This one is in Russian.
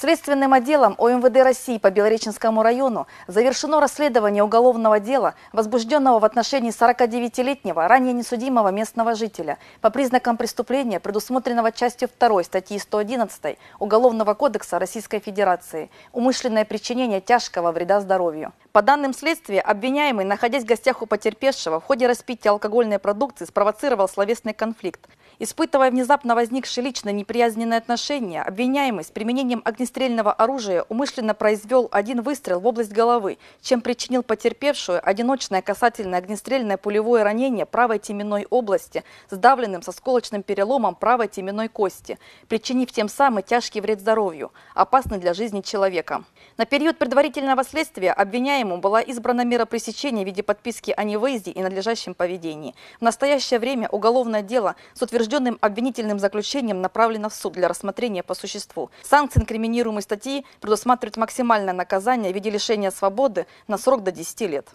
Следственным отделом ОМВД России по Белореченскому району завершено расследование уголовного дела, возбужденного в отношении 49-летнего, ранее несудимого местного жителя по признакам преступления, предусмотренного частью 2 статьи 111 Уголовного кодекса Российской Федерации «Умышленное причинение тяжкого вреда здоровью». По данным следствия, обвиняемый, находясь в гостях у потерпевшего, в ходе распития алкогольной продукции спровоцировал словесный конфликт. Испытывая внезапно возникшие лично неприязненные отношения, обвиняемый с применением огнестрельного оружия умышленно произвел один выстрел в область головы, чем причинил потерпевшую одиночное касательное огнестрельное пулевое ранение правой теменной области с давленным со сколочным переломом правой теменной кости, причинив тем самым тяжкий вред здоровью, опасный для жизни человека. На период предварительного следствия обвиняемому была избрана мера пресечения в виде подписки о невыезде и надлежащем поведении. В настоящее время уголовное дело с утверждением утвержденным обвинительным заключением направлено в суд для рассмотрения по существу. Санкции инкриминируемой статьи предусматривают максимальное наказание в виде лишения свободы на срок до 10 лет.